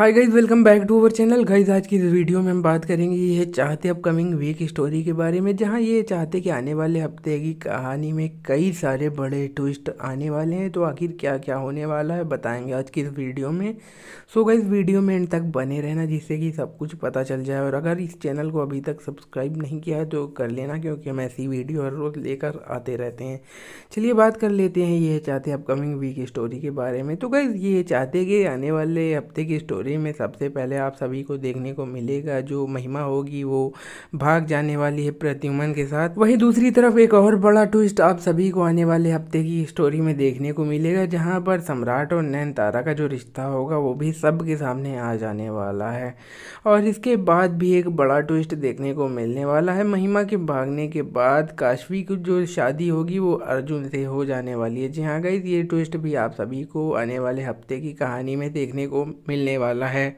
hi guys welcome back to our channel guys आज की इस वीडियो में हम बात करेंगे ये चाहते अपकमिंग वीक स्टोरी के बारे में जहाँ ये चाहते कि आने वाले हफ्ते की कहानी में कई सारे बड़े ट्विस्ट आने वाले हैं तो आखिर क्या क्या होने वाला है बताएंगे आज की इस वीडियो में सो so गाइज वीडियो में एंड तक बने रहना जिससे कि सब कुछ पता चल जाए और अगर इस चैनल को अभी तक सब्सक्राइब नहीं किया है तो कर लेना क्योंकि हम ऐसी वीडियो हर रोज़ लेकर आते रहते हैं चलिए बात कर लेते हैं ये चाहते अपकमिंग वीक स्टोरी के बारे में तो गाइज़ ये चाहते कि आने वाले हफ्ते की स्टोरी बारे में सबसे पहले आप सभी को देखने को मिलेगा जो महिमा होगी वो भाग जाने वाली है प्रत्युमन के साथ वही दूसरी तरफ एक और बड़ा ट्विस्ट आप सभी को आने वाले हफ्ते की स्टोरी में देखने को मिलेगा जहाँ पर सम्राट और नैन तारा का जो रिश्ता होगा वो भी सबके सामने आ जाने वाला है और इसके बाद भी एक बड़ा ट्विस्ट देखने को मिलने वाला है महिमा के भागने के बाद काशवी की जो शादी होगी वो अर्जुन से हो जाने वाली है जी हाँ गई ये ट्विस्ट भी आप सभी को आने वाले हफ्ते की कहानी में देखने को मिलने वाला वाला है